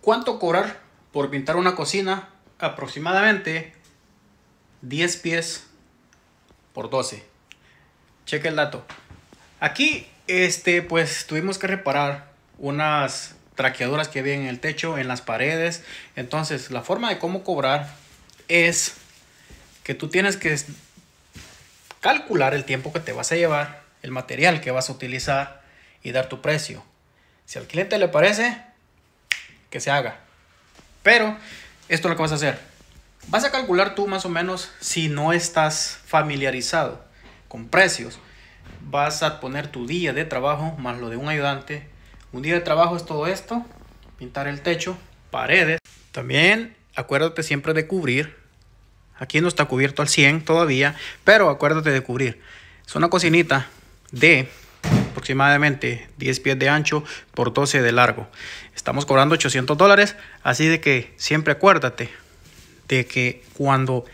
¿Cuánto cobrar por pintar una cocina? Aproximadamente 10 pies por 12. Cheque el dato. Aquí, este, pues tuvimos que reparar unas traqueadoras que había en el techo, en las paredes. Entonces, la forma de cómo cobrar es que tú tienes que calcular el tiempo que te vas a llevar, el material que vas a utilizar y dar tu precio. Si al cliente le parece, que se haga. Pero esto es lo que vas a hacer. Vas a calcular tú más o menos si no estás familiarizado con precios. Vas a poner tu día de trabajo más lo de un ayudante. Un día de trabajo es todo esto. Pintar el techo, paredes. También acuérdate siempre de cubrir. Aquí no está cubierto al 100 todavía, pero acuérdate de cubrir. Es una cocinita de aproximadamente 10 pies de ancho por 12 de largo. Estamos cobrando 800 dólares, así de que siempre acuérdate de que cuando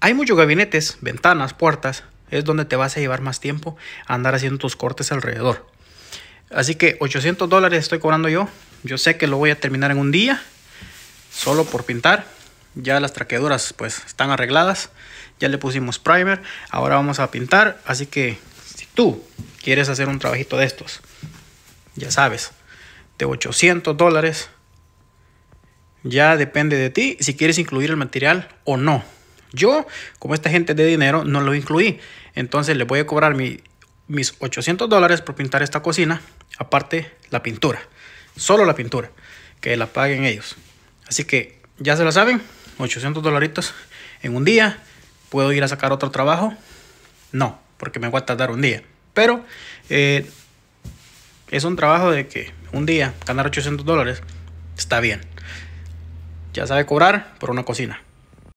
hay muchos gabinetes, ventanas, puertas, es donde te vas a llevar más tiempo a andar haciendo tus cortes alrededor. Así que 800 dólares estoy cobrando yo. Yo sé que lo voy a terminar en un día, solo por pintar. Ya las traqueduras pues están arregladas, ya le pusimos primer, ahora vamos a pintar, así que tú quieres hacer un trabajito de estos, ya sabes, de 800 dólares, ya depende de ti si quieres incluir el material o no. Yo, como esta gente de dinero, no lo incluí. Entonces le voy a cobrar mis 800 dólares por pintar esta cocina, aparte la pintura. Solo la pintura, que la paguen ellos. Así que ya se lo saben, 800 dolaritos en un día. ¿Puedo ir a sacar otro trabajo? No porque me voy a tardar un día. Pero eh, es un trabajo de que un día ganar 800 dólares está bien. Ya sabe cobrar por una cocina.